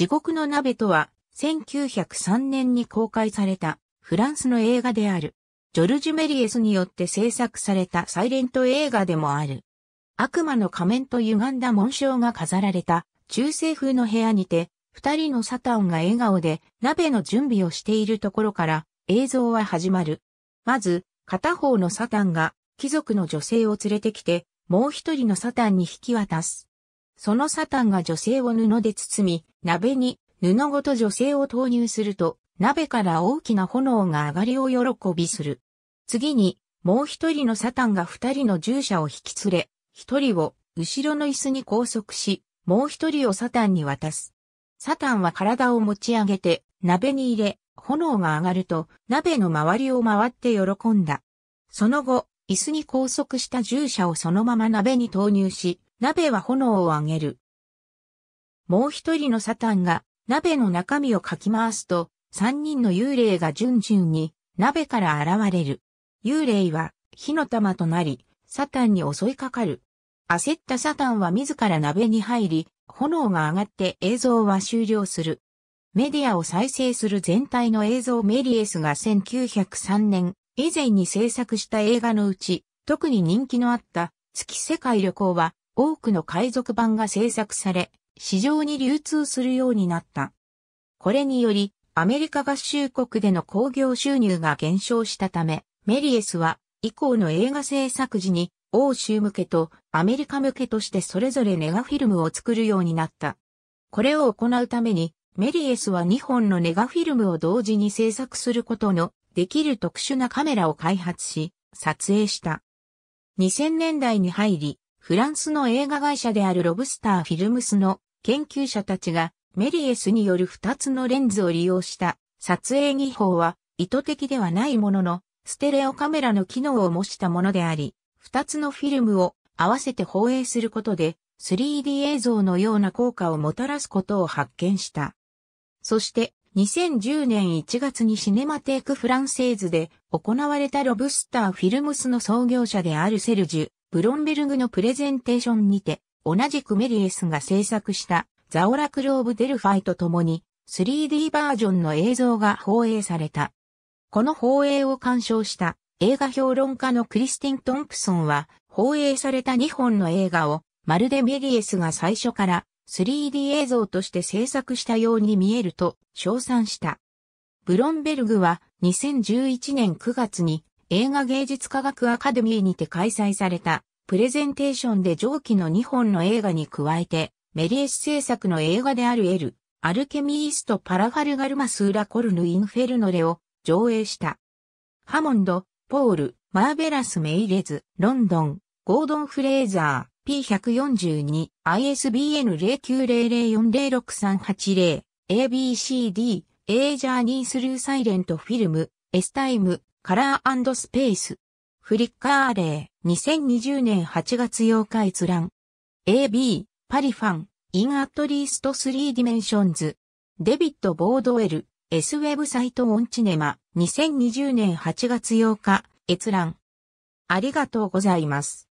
地獄の鍋とは、1903年に公開されたフランスの映画である。ジョルジュ・メリエスによって制作されたサイレント映画でもある。悪魔の仮面と歪んだ紋章が飾られた中世風の部屋にて、二人のサタンが笑顔で鍋の準備をしているところから映像は始まる。まず、片方のサタンが貴族の女性を連れてきて、もう一人のサタンに引き渡す。そのサタンが女性を布で包み、鍋に布ごと女性を投入すると、鍋から大きな炎が上がりを喜びする。次に、もう一人のサタンが二人の従者を引き連れ、一人を後ろの椅子に拘束し、もう一人をサタンに渡す。サタンは体を持ち上げて、鍋に入れ、炎が上がると、鍋の周りを回って喜んだ。その後、椅子に拘束した従者をそのまま鍋に投入し、鍋は炎を上げる。もう一人のサタンが鍋の中身をかき回すと、三人の幽霊が順々に鍋から現れる。幽霊は火の玉となり、サタンに襲いかかる。焦ったサタンは自ら鍋に入り、炎が上がって映像は終了する。メディアを再生する全体の映像メリエスが1903年以前に制作した映画のうち、特に人気のあった月世界旅行は多くの海賊版が制作され、市場に流通するようになった。これにより、アメリカ合衆国での興行収入が減少したため、メリエスは以降の映画制作時に欧州向けとアメリカ向けとしてそれぞれネガフィルムを作るようになった。これを行うためにメリエスは2本のネガフィルムを同時に制作することのできる特殊なカメラを開発し撮影した。2000年代に入りフランスの映画会社であるロブスターフィルムスの研究者たちがメリエスによる2つのレンズを利用した撮影技法は意図的ではないもののステレオカメラの機能を模したものであり、2つのフィルムを合わせて放映することで 3D 映像のような効果をもたらすことを発見した。そして2010年1月にシネマテークフランセーズで行われたロブスターフィルムスの創業者であるセルジュ・ブロンベルグのプレゼンテーションにて、同じくメリエスが制作したザオラクローブ・デルファイと共に 3D バージョンの映像が放映された。この放映を鑑賞した映画評論家のクリスティン・トンプソンは放映された2本の映画をまるでメリエスが最初から 3D 映像として制作したように見えると称賛した。ブロンベルグは2011年9月に映画芸術科学アカデミーにて開催されたプレゼンテーションで上記の2本の映画に加えて、メリエス制作の映画であるエル、アルケミースト・パラファルガルマスーラ・コルヌ・インフェルノレを上映した。ハモンド、ポール、マーベラス・メイレズ、ロンドン、ゴードン・フレーザー、P142、ISBN 0900406380、ABCD、エジャーニースルーサイレントフィルム、エスタイム、カラースペース。フリッカーレー、2020年8月8日閲覧。AB、パリファン、インアットリースト3ディメンションズ。デビット・ボードウェル、S ウェブサイトオンチネマ、2020年8月8日、閲覧。ありがとうございます。